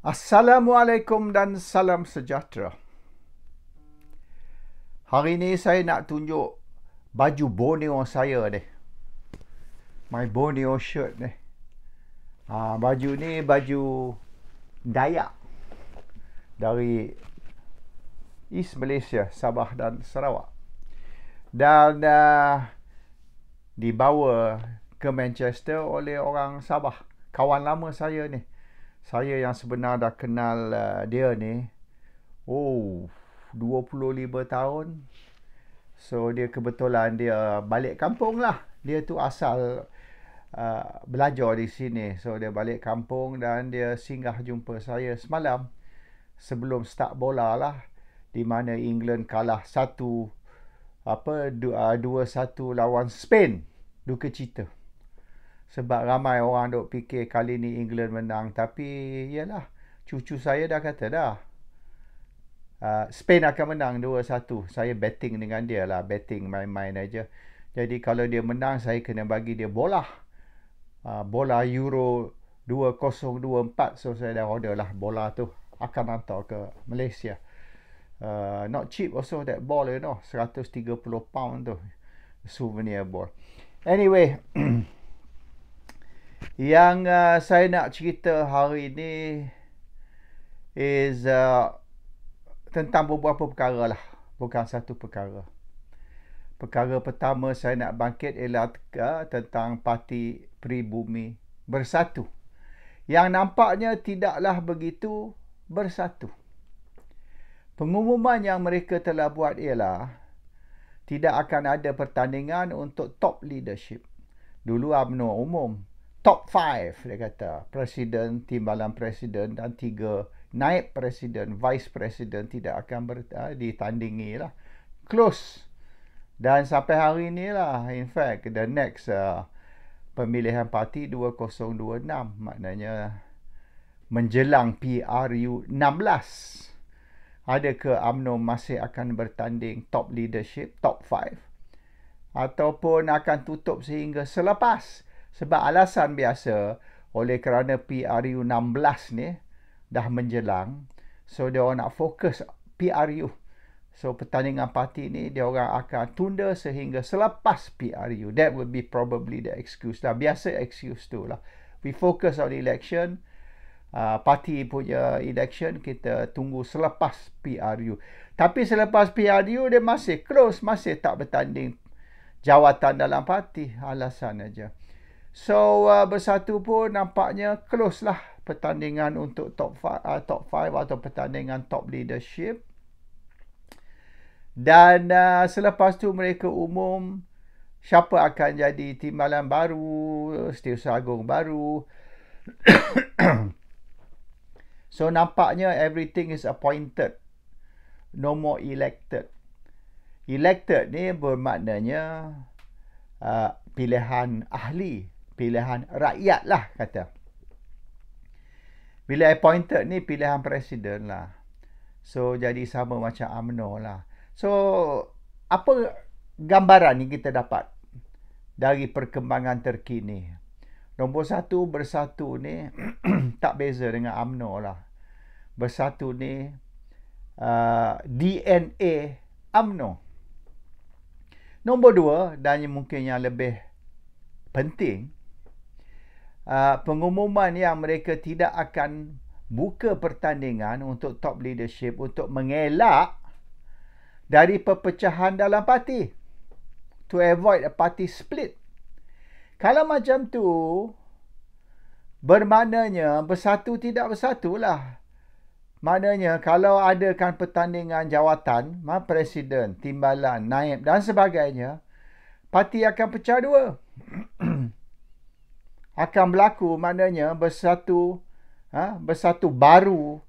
Assalamualaikum dan salam sejahtera. Hari ini saya nak tunjuk baju Borneo saya ni. My Borneo shirt ni. Ha, baju ni baju Dayak. Dari East Malaysia, Sabah dan Sarawak. Dan uh, dibawa ke Manchester oleh orang Sabah. Kawan lama saya ni saya yang sebenar dah kenal uh, dia ni oh 25 tahun so dia kebetulan dia balik kampung lah dia tu asal uh, belajar di sini so dia balik kampung dan dia singgah jumpa saya semalam sebelum start bola lah di mana England kalah satu apa dua, uh, dua satu lawan Spain duka cita sebab ramai orang dok fikir kali ni England menang tapi iyalah cucu saya dah kata dah uh, Spain akan menang 2-1 saya betting dengan dia lah betting main-main aja jadi kalau dia menang saya kena bagi dia bola uh, bola Euro 2024 so saya dah order lah bola tu akan hantar ke Malaysia Uh, not cheap also that ball you know 130 pound tu souvenir ball anyway Yang uh, saya nak cerita hari ini is uh, tentang beberapa perkara lah. Bukan satu perkara. Perkara pertama saya nak bangkit ialah uh, tentang parti pribumi bersatu. Yang nampaknya tidaklah begitu bersatu. Pengumuman yang mereka telah buat ialah tidak akan ada pertandingan untuk top leadership. Dulu UMNO umum, top 5 dia kata presiden timbalan presiden dan tiga naib presiden vice presiden tidak akan ber, uh, ditandingi lah close dan sampai hari ni lah in fact the next uh, pemilihan parti 2026 maknanya menjelang PRU 16 ada ke amno masih akan bertanding top leadership top 5 ataupun akan tutup sehingga selepas sebab alasan biasa oleh kerana PRU 16 ni dah menjelang. So, dia orang nak fokus PRU. So, pertandingan parti ni dia orang akan tunda sehingga selepas PRU. That would be probably the excuse lah. Biasa excuse tu lah. We focus on election. Uh, parti punya election kita tunggu selepas PRU. Tapi selepas PRU dia masih close. Masih tak bertanding jawatan dalam parti. Alasan aja. So uh, bersatu pun nampaknya close lah pertandingan untuk top 5 uh, top 5 atau pertandingan top leadership. Dan uh, selepas tu mereka umum siapa akan jadi timbalan baru, setiausaha agung baru. so nampaknya everything is appointed. No more elected. Elected ni bermaknanya uh, pilihan ahli pilihan rakyat lah kata. Bila appointed ni pilihan presiden lah. So jadi sama macam UMNO lah. So apa gambaran ni kita dapat dari perkembangan terkini? Nombor satu bersatu ni tak beza dengan UMNO lah. Bersatu ni uh, DNA UMNO. Nombor dua dan mungkin yang lebih penting Ah, pengumuman yang mereka tidak akan buka pertandingan untuk top leadership untuk mengelak dari perpecahan dalam parti to avoid a party split. Kalau macam tu bermaknanya bersatu tidak bersatulah. Maknanya kalau adakan pertandingan jawatan, ma presiden, timbalan, naib dan sebagainya, parti akan pecah dua. akan berlaku maknanya bersatu ha, bersatu baru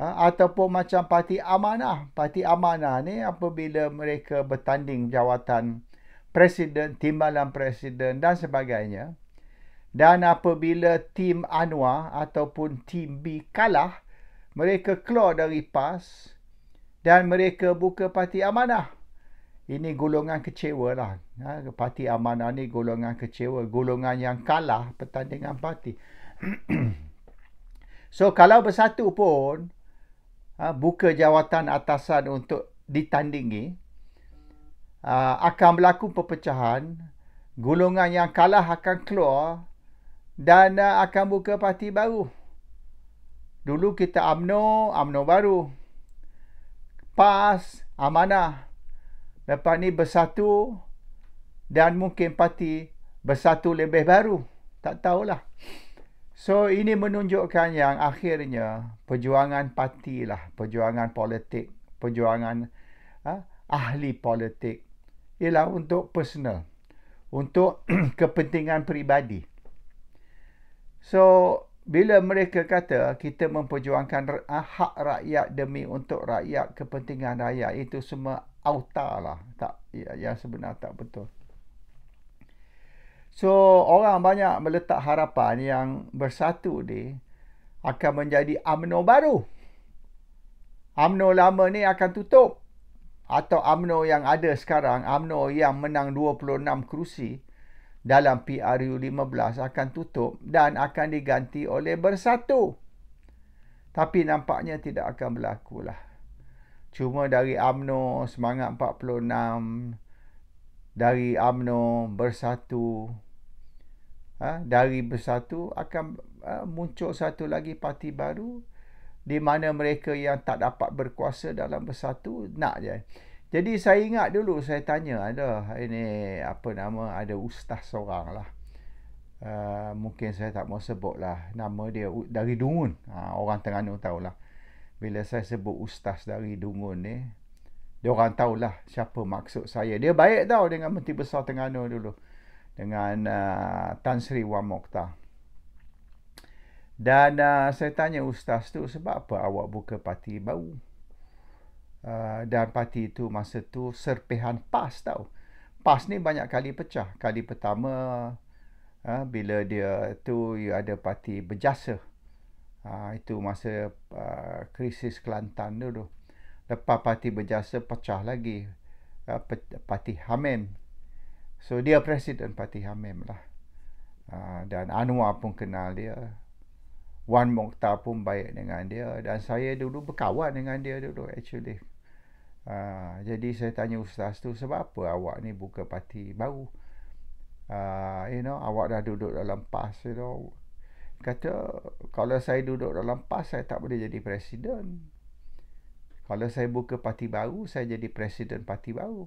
ha, ataupun macam parti amanah parti amanah ni apabila mereka bertanding jawatan presiden timbalan presiden dan sebagainya dan apabila tim Anwar ataupun tim B kalah mereka keluar dari PAS dan mereka buka parti amanah ini golongan kecewa lah. Ha, parti amanah ni golongan kecewa. Golongan yang kalah pertandingan parti. so kalau bersatu pun ha, buka jawatan atasan untuk ditandingi. Ha, akan berlaku perpecahan. Golongan yang kalah akan keluar. Dan ha, akan buka parti baru. Dulu kita amno, amno baru. PAS, Amanah lepas ni bersatu dan mungkin parti bersatu lebih baru. Tak tahulah. So ini menunjukkan yang akhirnya perjuangan parti lah, perjuangan politik, perjuangan ah, ahli politik ialah untuk personal, untuk kepentingan peribadi. So bila mereka kata kita memperjuangkan hak rakyat demi untuk rakyat, kepentingan rakyat itu semua auta lah tak ya, yang sebenar tak betul so orang banyak meletak harapan yang bersatu ni akan menjadi amno baru amno lama ni akan tutup atau amno yang ada sekarang amno yang menang 26 kerusi dalam PRU 15 akan tutup dan akan diganti oleh bersatu tapi nampaknya tidak akan berlakulah cuma dari Amno Semangat 46 dari Amno Bersatu ha, dari Bersatu akan ha, muncul satu lagi parti baru di mana mereka yang tak dapat berkuasa dalam Bersatu nak je jadi saya ingat dulu saya tanya ada ini apa nama ada ustaz seorang lah uh, mungkin saya tak mau sebut lah nama dia dari Dungun uh, orang Terengganu tahulah lah bila saya sebut ustaz dari Dungun ni, dia orang tahulah siapa maksud saya. Dia baik tau dengan Menteri Besar Tengganu dulu. Dengan uh, Tan Sri Wan Mokhtar. Dan uh, saya tanya ustaz tu sebab apa awak buka parti baru? Uh, dan parti itu masa tu serpehan PAS tau. PAS ni banyak kali pecah. Kali pertama uh, bila dia tu ada parti berjasa. Uh, Ha, itu masa uh, krisis Kelantan dulu. Lepas parti berjasa pecah lagi. Uh, parti Hamem. So dia presiden parti Hamem lah. Uh, dan Anwar pun kenal dia. Wan Mokhtar pun baik dengan dia. Dan saya dulu berkawan dengan dia dulu actually. Uh, jadi saya tanya ustaz tu sebab apa awak ni buka parti baru? Uh, you know, awak dah duduk dalam PAS, you know kata kalau saya duduk dalam PAS saya tak boleh jadi presiden. Kalau saya buka parti baru saya jadi presiden parti baru.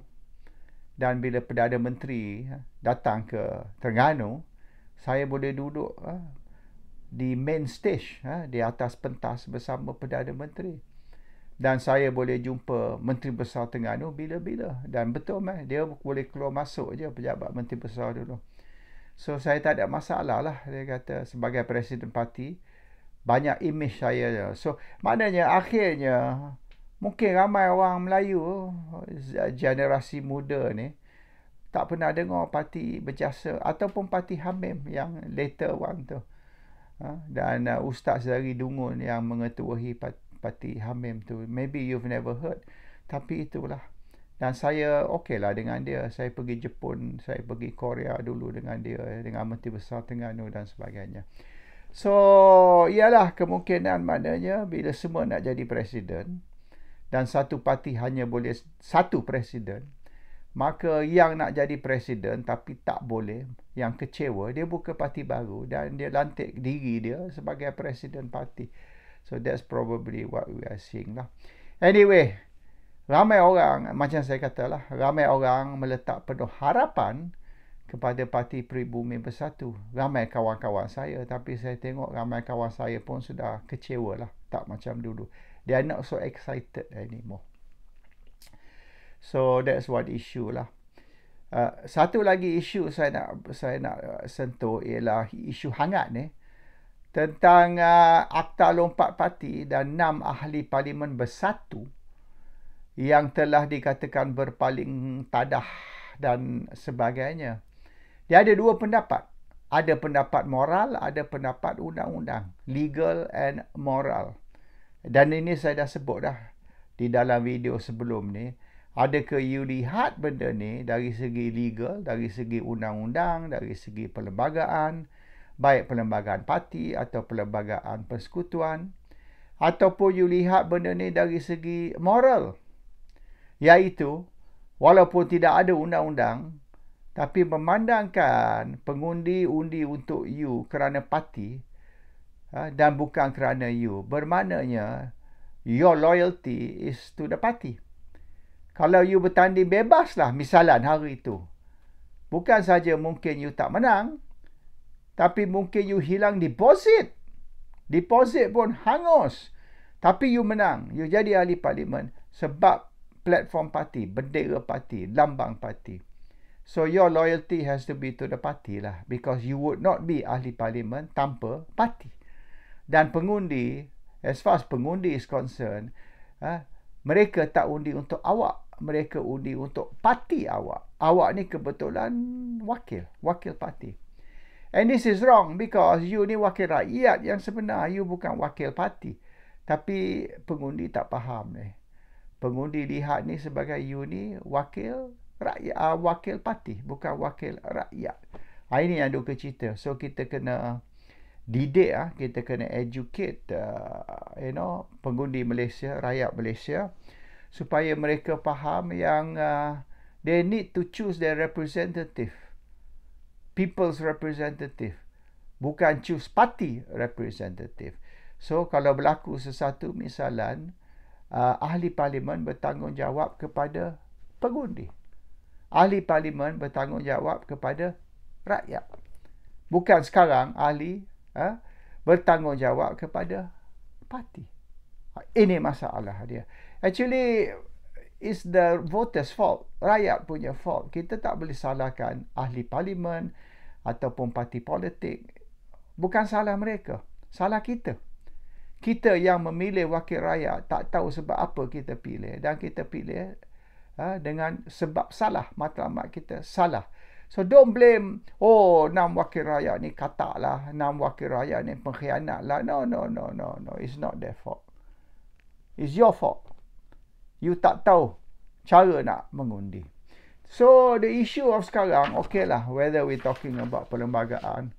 Dan bila Perdana Menteri ha, datang ke Terengganu saya boleh duduk ha, di main stage ha, di atas pentas bersama Perdana Menteri. Dan saya boleh jumpa Menteri Besar Terengganu bila-bila. Dan betul, dia boleh keluar masuk je pejabat Menteri Besar dulu. So saya tak ada masalah lah dia kata sebagai presiden parti banyak imej saya. Je. So maknanya akhirnya mungkin ramai orang Melayu generasi muda ni tak pernah dengar parti berjasa ataupun parti Hamim yang later one tu. Ha? Dan uh, Ustaz dari Dungun yang mengetuahi parti Hamim tu. Maybe you've never heard. Tapi itulah dan saya okey lah dengan dia. Saya pergi Jepun, saya pergi Korea dulu dengan dia, dengan Menteri Besar Tengganu dan sebagainya. So, ialah kemungkinan maknanya bila semua nak jadi presiden dan satu parti hanya boleh satu presiden, maka yang nak jadi presiden tapi tak boleh, yang kecewa, dia buka parti baru dan dia lantik diri dia sebagai presiden parti. So, that's probably what we are seeing lah. Anyway, Ramai orang, macam saya katalah, ramai orang meletak penuh harapan kepada Parti Peribumi Bersatu. Ramai kawan-kawan saya, tapi saya tengok ramai kawan saya pun sudah kecewa lah. Tak macam dulu. They are not so excited anymore. So, that's what issue lah. Uh, satu lagi isu saya nak saya nak uh, sentuh ialah isu hangat ni tentang uh, akta lompat parti dan enam ahli parlimen bersatu yang telah dikatakan berpaling tadah dan sebagainya. Dia ada dua pendapat. Ada pendapat moral, ada pendapat undang-undang. Legal and moral. Dan ini saya dah sebut dah di dalam video sebelum ni. Adakah you lihat benda ni dari segi legal, dari segi undang-undang, dari segi perlembagaan, baik perlembagaan parti atau perlembagaan persekutuan, ataupun you lihat benda ni dari segi moral, iaitu walaupun tidak ada undang-undang tapi memandangkan pengundi undi untuk you kerana parti ha, dan bukan kerana you bermaknanya your loyalty is to the party kalau you bertanding bebaslah misalan hari itu bukan saja mungkin you tak menang tapi mungkin you hilang deposit deposit pun hangus tapi you menang you jadi ahli parlimen sebab platform parti, bendera parti, lambang parti. So your loyalty has to be to the party lah because you would not be ahli parlimen tanpa parti. Dan pengundi, as far as pengundi is concerned, eh, mereka tak undi untuk awak. Mereka undi untuk parti awak. Awak ni kebetulan wakil, wakil parti. And this is wrong because you ni wakil rakyat yang sebenar. You bukan wakil parti. Tapi pengundi tak faham ni. Eh pengundi lihat ni sebagai you ni wakil rakyat uh, wakil parti bukan wakil rakyat ha, ini yang duka cerita so kita kena didik ah kita kena educate uh, you know pengundi Malaysia rakyat Malaysia supaya mereka faham yang uh, they need to choose their representative people's representative bukan choose party representative so kalau berlaku sesuatu misalan uh, ahli parlimen bertanggungjawab kepada pengundi. Ahli parlimen bertanggungjawab kepada rakyat. Bukan sekarang ahli uh, bertanggungjawab kepada parti. Ah, ini masalah dia. Actually, it's the voters' fault. Rakyat punya fault. Kita tak boleh salahkan ahli parlimen ataupun parti politik. Bukan salah mereka. Salah kita kita yang memilih wakil rakyat tak tahu sebab apa kita pilih dan kita pilih ha, dengan sebab salah matlamat kita salah so don't blame oh enam wakil rakyat ni kataklah enam wakil rakyat ni pengkhianat lah no no no no no it's not their fault it's your fault you tak tahu cara nak mengundi So the issue of sekarang, okay lah. Whether we talking about perlembagaan,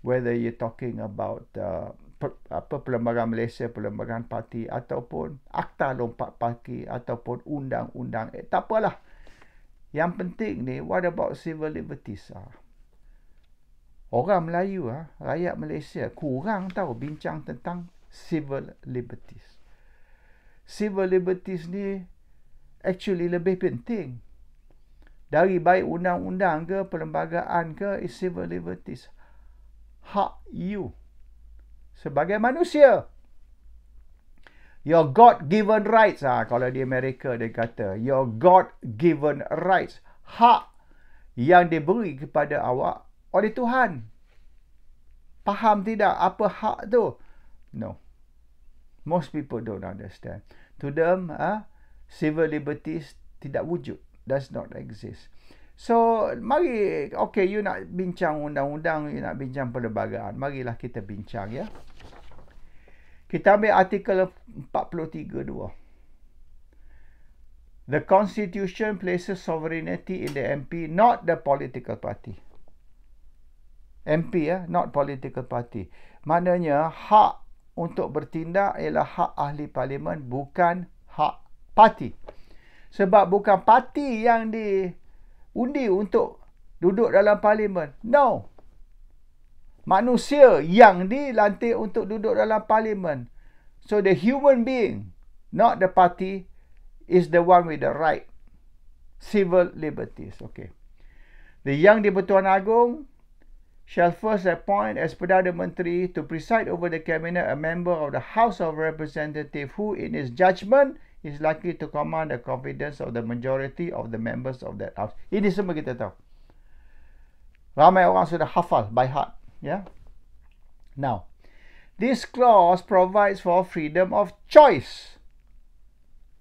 whether you talking about uh, apa perlembagaan Malaysia, perlembagaan parti ataupun akta lompat parti ataupun undang-undang eh, tak apalah. Yang penting ni what about civil liberties ah? Orang Melayu ah, rakyat Malaysia kurang tahu bincang tentang civil liberties. Civil liberties ni actually lebih penting. Dari baik undang-undang ke perlembagaan ke is civil liberties. Hak you sebagai manusia. Your God given rights ah kalau di Amerika dia kata your God given rights hak yang diberi kepada awak oleh Tuhan. Faham tidak apa hak tu? No. Most people don't understand. To them, ah, civil liberties tidak wujud. Does not exist. So, mari, okay, you nak bincang undang-undang, you nak bincang perlembagaan. Marilah kita bincang, ya. Yeah? Kita ambil artikel 43.2. The constitution places sovereignty in the MP, not the political party. MP ya, eh, not political party. Maknanya hak untuk bertindak ialah hak ahli parlimen bukan hak parti. Sebab bukan parti yang diundi untuk duduk dalam parlimen. No, manusia yang dilantik untuk duduk dalam parlimen. So the human being, not the party, is the one with the right. Civil liberties. Okay. The Yang di-Pertuan Agong shall first appoint as Perdana Menteri to preside over the cabinet a member of the House of Representatives who in his judgment is likely to command the confidence of the majority of the members of that house. Ini semua kita tahu. Ramai orang sudah hafal by heart yeah now this clause provides for freedom of choice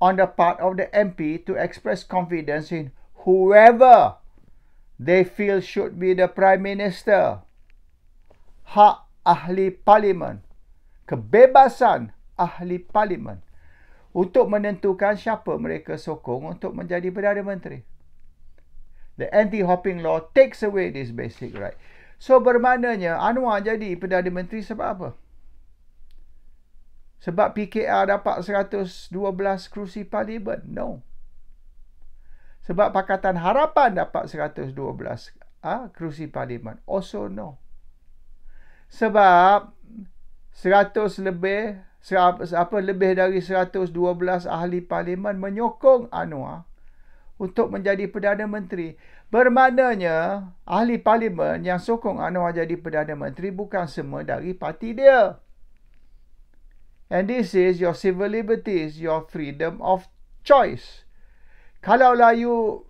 on the part of the mp to express confidence in whoever they feel should be the prime minister hak ahli parlimen kebebasan ahli parlimen untuk menentukan siapa mereka sokong untuk menjadi perdana menteri the anti hopping law takes away this basic right So bermaknanya Anwar jadi Perdana Menteri sebab apa? Sebab PKR dapat 112 kerusi parlimen? No. Sebab Pakatan Harapan dapat 112 ah ha, kerusi parlimen? Also no. Sebab 100 lebih apa lebih dari 112 ahli parlimen menyokong Anwar untuk menjadi Perdana Menteri. Bermaknanya, ahli parlimen yang sokong Anwar jadi Perdana Menteri bukan semua dari parti dia. And this is your civil liberties, your freedom of choice. Kalaulah you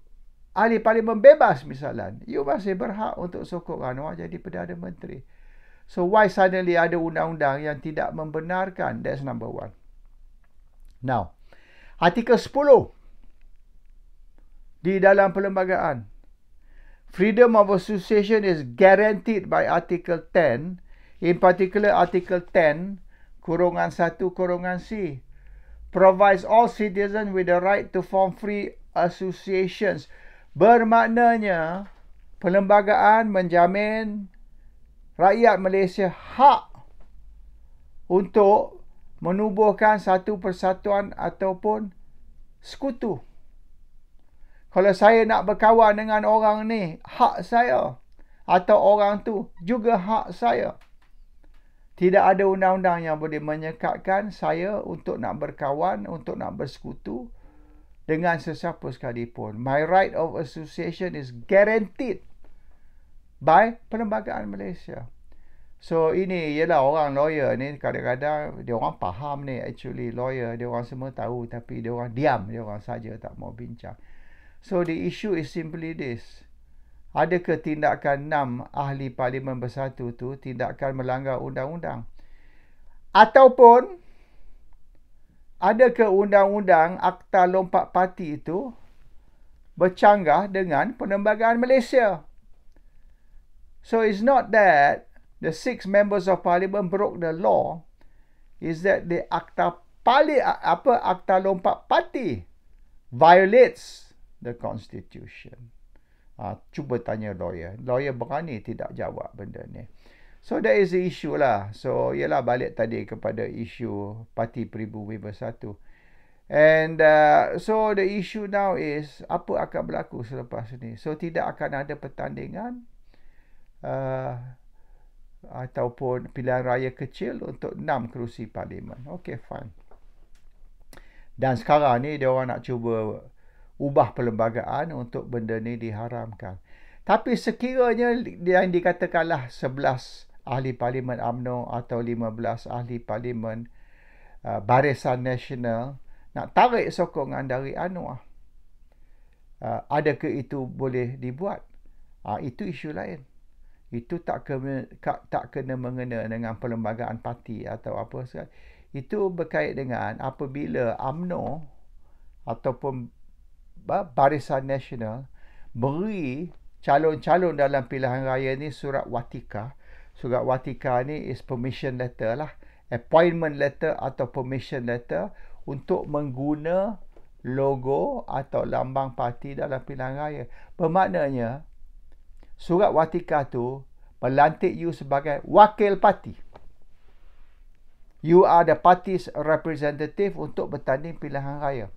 ahli parlimen bebas misalnya, you masih berhak untuk sokong Anwar jadi Perdana Menteri. So why suddenly ada undang-undang yang tidak membenarkan? That's number one. Now, artikel 10 di dalam perlembagaan. Freedom of association is guaranteed by Article 10, in particular Article 10, kurungan 1, kurungan C, provides all citizens with the right to form free associations. Bermaknanya, perlembagaan menjamin rakyat Malaysia hak untuk menubuhkan satu persatuan ataupun sekutu. Kalau saya nak berkawan dengan orang ni, hak saya. Atau orang tu juga hak saya. Tidak ada undang-undang yang boleh menyekatkan saya untuk nak berkawan, untuk nak bersekutu dengan sesiapa sekalipun. My right of association is guaranteed by Perlembagaan Malaysia. So ini ialah orang lawyer ni kadang-kadang dia orang faham ni actually lawyer dia orang semua tahu tapi dia orang diam dia orang saja tak mau bincang. So the issue is simply this. Ada ke tindakan 6 ahli parlimen bersatu tu tindakan melanggar undang-undang? Ataupun ada ke undang-undang akta lompat parti itu bercanggah dengan penembagaan Malaysia? So it's not that the six members of parliament broke the law is that the akta pali apa akta lompat parti violates the constitution. Ha, cuba tanya lawyer. Lawyer berani tidak jawab benda ni. So that is the issue lah. So ialah balik tadi kepada isu parti Peribumi Bersatu. And uh, so the issue now is apa akan berlaku selepas ni. So tidak akan ada pertandingan uh, ataupun pilihan raya kecil untuk enam kerusi parlimen. Okay fine. Dan sekarang ni dia orang nak cuba uh, ubah perlembagaan untuk benda ni diharamkan. Tapi sekiranya yang dikatakanlah 11 ahli parlimen AMNO atau 15 ahli parlimen uh, Barisan Nasional nak tarik sokongan dari Anwar. Uh, ke itu boleh dibuat? Uh, itu isu lain. Itu tak kena, tak kena mengena dengan perlembagaan parti atau apa sekalian. Itu berkait dengan apabila AMNO ataupun Barisan Nasional beri calon-calon dalam pilihan raya ni surat watika. Surat watika ni is permission letter lah. Appointment letter atau permission letter untuk mengguna logo atau lambang parti dalam pilihan raya. Bermaknanya, surat watika tu melantik you sebagai wakil parti. You are the party's representative untuk bertanding pilihan raya.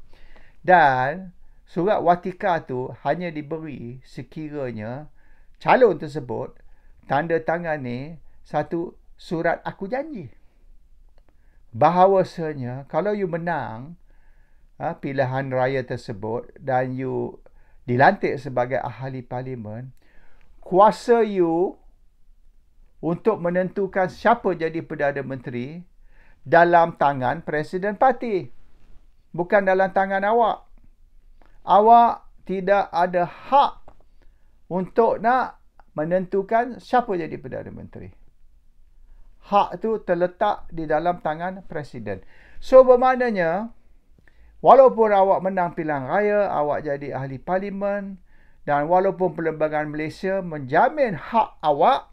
Dan Surat watika tu hanya diberi sekiranya calon tersebut tanda tangan ni satu surat aku janji. Bahawasanya kalau you menang ha, pilihan raya tersebut dan you dilantik sebagai ahli parlimen, kuasa you untuk menentukan siapa jadi Perdana Menteri dalam tangan Presiden Parti. Bukan dalam tangan awak awak tidak ada hak untuk nak menentukan siapa jadi Perdana Menteri. Hak tu terletak di dalam tangan Presiden. So, bermaknanya, walaupun awak menang pilihan raya, awak jadi ahli parlimen, dan walaupun Perlembagaan Malaysia menjamin hak awak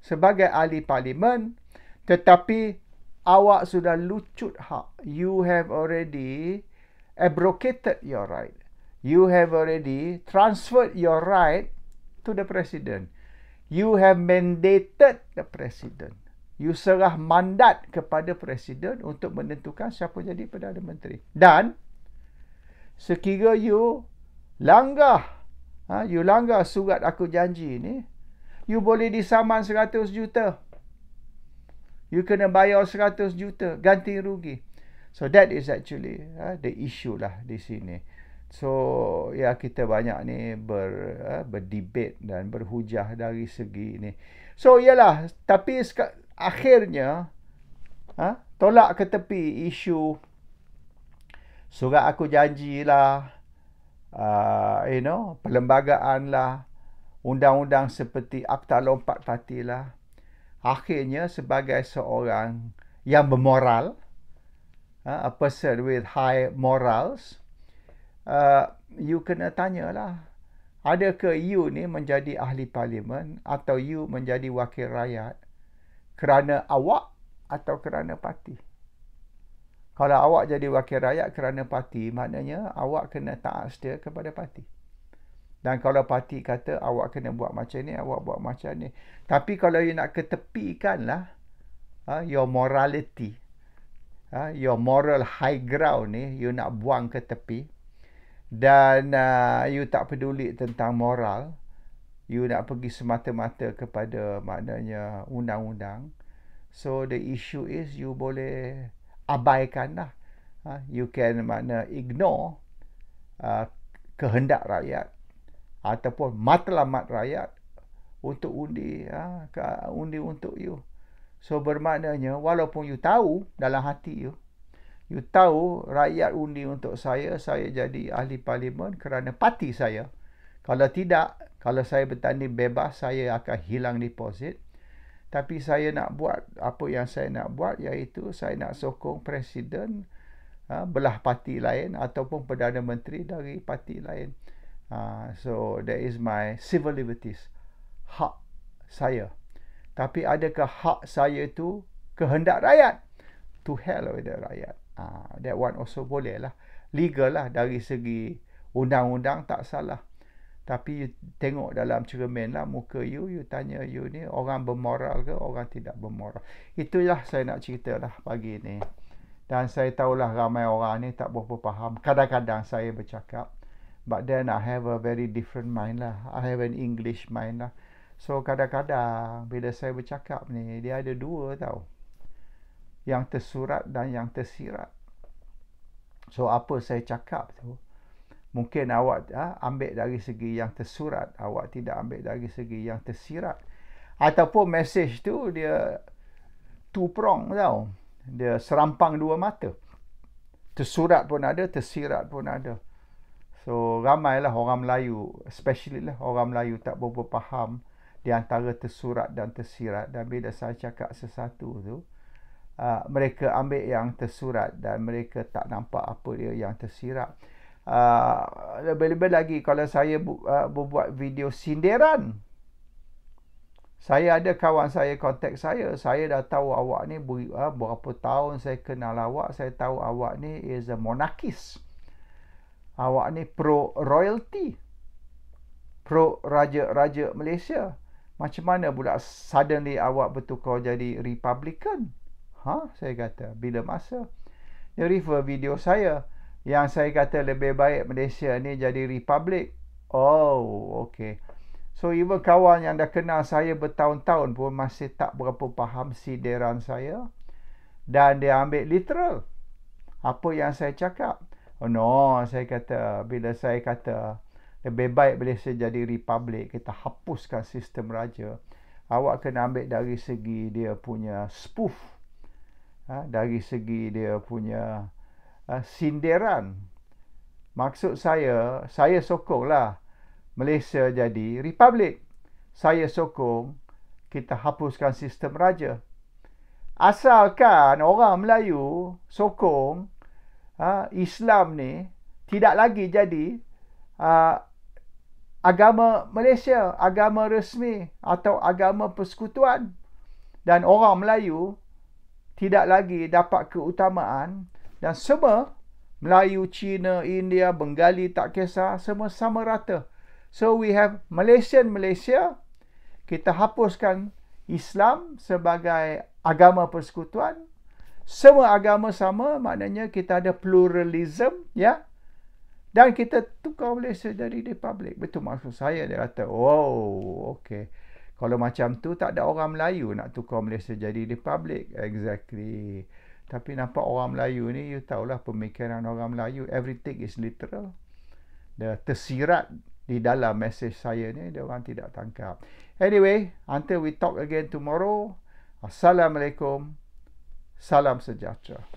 sebagai ahli parlimen, tetapi awak sudah lucut hak. You have already abrogated your right you have already transferred your right to the president. You have mandated the president. You serah mandat kepada presiden untuk menentukan siapa jadi Perdana Menteri. Dan sekiranya you langgar ha, you langgar surat aku janji ni, you boleh disaman 100 juta. You kena bayar 100 juta ganti rugi. So that is actually uh, the issue lah di sini. So ya kita banyak ni ber uh, eh, berdebat dan berhujah dari segi ini. So iyalah tapi akhirnya uh, tolak ke tepi isu surat aku janjilah uh, ah, you know perlembagaan lah undang-undang seperti akta lompat tati lah akhirnya sebagai seorang yang bermoral uh, a person with high morals uh, you kena tanyalah adakah you ni menjadi ahli parlimen atau you menjadi wakil rakyat kerana awak atau kerana parti kalau awak jadi wakil rakyat kerana parti maknanya awak kena taat setia kepada parti dan kalau parti kata awak kena buat macam ni awak buat macam ni tapi kalau you nak ketepikanlah uh, your morality uh, your moral high ground ni you nak buang ke tepi dan uh, you tak peduli tentang moral you nak pergi semata-mata kepada maknanya undang-undang so the issue is you boleh abaikan lah uh, ha, you can makna ignore uh, kehendak rakyat ataupun matlamat rakyat untuk undi uh, undi untuk you so bermaknanya walaupun you tahu dalam hati you You tahu rakyat undi untuk saya, saya jadi ahli parlimen kerana parti saya. Kalau tidak, kalau saya bertanding bebas, saya akan hilang deposit. Tapi saya nak buat apa yang saya nak buat iaitu saya nak sokong presiden ha, belah parti lain ataupun Perdana Menteri dari parti lain. Ha, so that is my civil liberties. Hak saya. Tapi adakah hak saya itu kehendak rakyat? To hell with the rakyat. Uh, that one also boleh lah. Legal lah dari segi undang-undang tak salah. Tapi you tengok dalam cermin lah muka you, you tanya you ni orang bermoral ke orang tidak bermoral. Itulah saya nak cerita lah pagi ni. Dan saya tahulah ramai orang ni tak berapa faham. Kadang-kadang saya bercakap. But then I have a very different mind lah. I have an English mind lah. So kadang-kadang bila saya bercakap ni, dia ada dua tau yang tersurat dan yang tersirat. So apa saya cakap tu? Mungkin awak ha, ambil dari segi yang tersurat, awak tidak ambil dari segi yang tersirat. Ataupun message tu dia two prong tau. Dia serampang dua mata. Tersurat pun ada, tersirat pun ada. So ramailah orang Melayu, especially lah orang Melayu tak berapa faham di antara tersurat dan tersirat. Dan bila saya cakap sesuatu tu, Ah, mereka ambil yang tersurat dan mereka tak nampak apa dia yang tersirat. Uh, lebih-lebih lagi kalau saya bu- uh, ah, buat video sindiran saya ada kawan saya kontak saya saya dah tahu awak ni uh, berapa tahun saya kenal awak saya tahu awak ni is a monarchist awak ni pro royalty pro raja-raja Malaysia macam mana pula suddenly awak bertukar jadi republican Ha? Saya kata, bila masa? Dia refer video saya yang saya kata lebih baik Malaysia ni jadi republik. Oh, okay. So, even kawan yang dah kenal saya bertahun-tahun pun masih tak berapa faham sideran saya. Dan dia ambil literal. Apa yang saya cakap? Oh, no. Saya kata, bila saya kata lebih baik Malaysia jadi republik, kita hapuskan sistem raja. Awak kena ambil dari segi dia punya spoof ha, dari segi dia punya ha, sindiran. Maksud saya, saya sokonglah Malaysia jadi republik. Saya sokong kita hapuskan sistem raja. Asalkan orang Melayu sokong ha, Islam ni tidak lagi jadi ha, agama Malaysia, agama resmi atau agama persekutuan. Dan orang Melayu tidak lagi dapat keutamaan dan semua Melayu, Cina, India, Bengali tak kisah semua sama rata. So we have Malaysian Malaysia kita hapuskan Islam sebagai agama persekutuan. Semua agama sama maknanya kita ada pluralism ya. Dan kita tukar Malaysia dari republik. Betul maksud saya dia kata, "Wow, okey." Kalau macam tu tak ada orang Melayu nak tukar Malaysia jadi republic. Exactly. Tapi nampak orang Melayu ni you tahulah pemikiran orang Melayu everything is literal. Dia tersirat di dalam message saya ni dia orang tidak tangkap. Anyway, until we talk again tomorrow. Assalamualaikum. Salam sejahtera.